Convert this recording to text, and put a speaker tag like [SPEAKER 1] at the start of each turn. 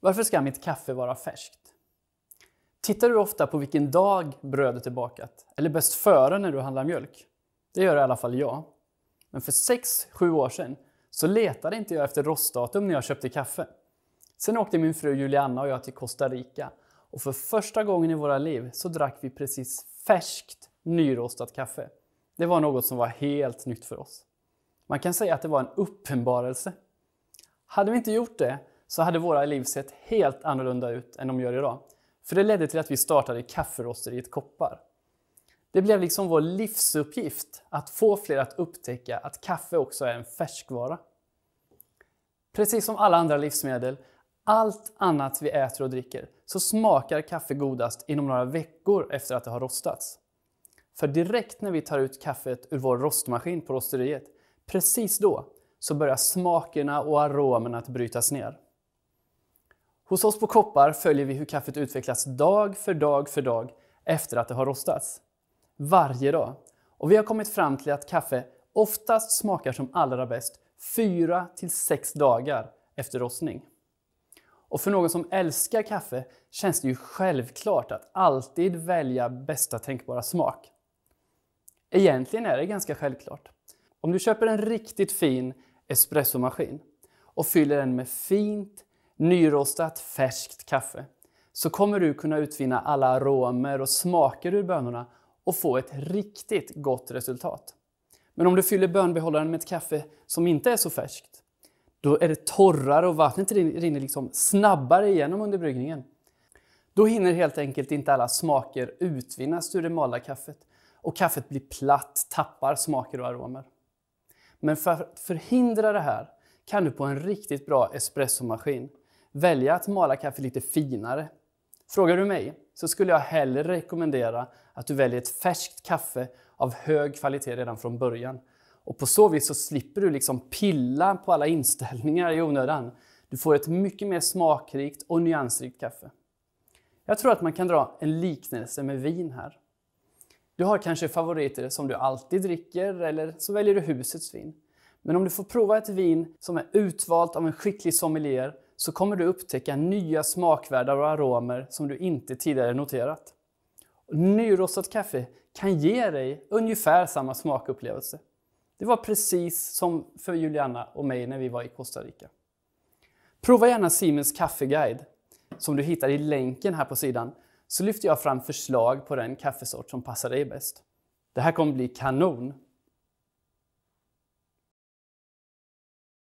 [SPEAKER 1] Varför ska mitt kaffe vara färskt? Tittar du ofta på vilken dag brödet är bakat? Eller bäst före när du handlar mjölk? Det gör i alla fall jag. Men för 6-7 år sedan så letade inte jag efter rostdatum när jag köpte kaffe. Sen åkte min fru Juliana och jag till Costa Rica och för första gången i våra liv så drack vi precis färskt nyrostat kaffe. Det var något som var helt nytt för oss. Man kan säga att det var en uppenbarelse. Hade vi inte gjort det så hade våra liv sett helt annorlunda ut än de gör idag. För det ledde till att vi startade kafferosteriet Koppar. Det blev liksom vår livsuppgift att få fler att upptäcka att kaffe också är en färskvara. Precis som alla andra livsmedel, allt annat vi äter och dricker, så smakar kaffe godast inom några veckor efter att det har rostats. För direkt när vi tar ut kaffet ur vår rostmaskin på rosteriet, precis då, så börjar smakerna och aromerna att brytas ner. Hos oss på Koppar följer vi hur kaffet utvecklas dag för dag för dag efter att det har rostats. Varje dag. Och vi har kommit fram till att kaffe oftast smakar som allra bäst 4 till 6 dagar efter rostning. Och för någon som älskar kaffe känns det ju självklart att alltid välja bästa tänkbara smak. Egentligen är det ganska självklart. Om du köper en riktigt fin espressomaskin och fyller den med fint nyrostat färskt kaffe så kommer du kunna utvinna alla aromer och smaker ur bönorna och få ett riktigt gott resultat. Men om du fyller bönbehållaren med ett kaffe som inte är så färskt, då är det torrare och vattnet rinner liksom snabbare igenom under bryggningen. Då hinner helt enkelt inte alla smaker utvinnas ur det malda kaffet och kaffet blir platt, tappar smaker och aromer. Men för att förhindra det här kan du på en riktigt bra espressomaskin välja att mala kaffe lite finare. Frågar du mig så skulle jag hellre rekommendera att du väljer ett färskt kaffe av hög kvalitet redan från början. Och på så vis så slipper du liksom pilla på alla inställningar i onödan. Du får ett mycket mer smakrikt och nyansrikt kaffe. Jag tror att man kan dra en liknelse med vin här. Du har kanske favoriter som du alltid dricker eller så väljer du husets vin. Men om du får prova ett vin som är utvalt av en skicklig sommelier så kommer du upptäcka nya smakvärdar och aromer som du inte tidigare noterat. Nyrostat kaffe kan ge dig ungefär samma smakupplevelse. Det var precis som för Juliana och mig när vi var i Costa Rica. Prova gärna Siemens kaffeguide som du hittar i länken här på sidan så lyfter jag fram förslag på den kaffesort som passar dig bäst. Det här kommer bli kanon!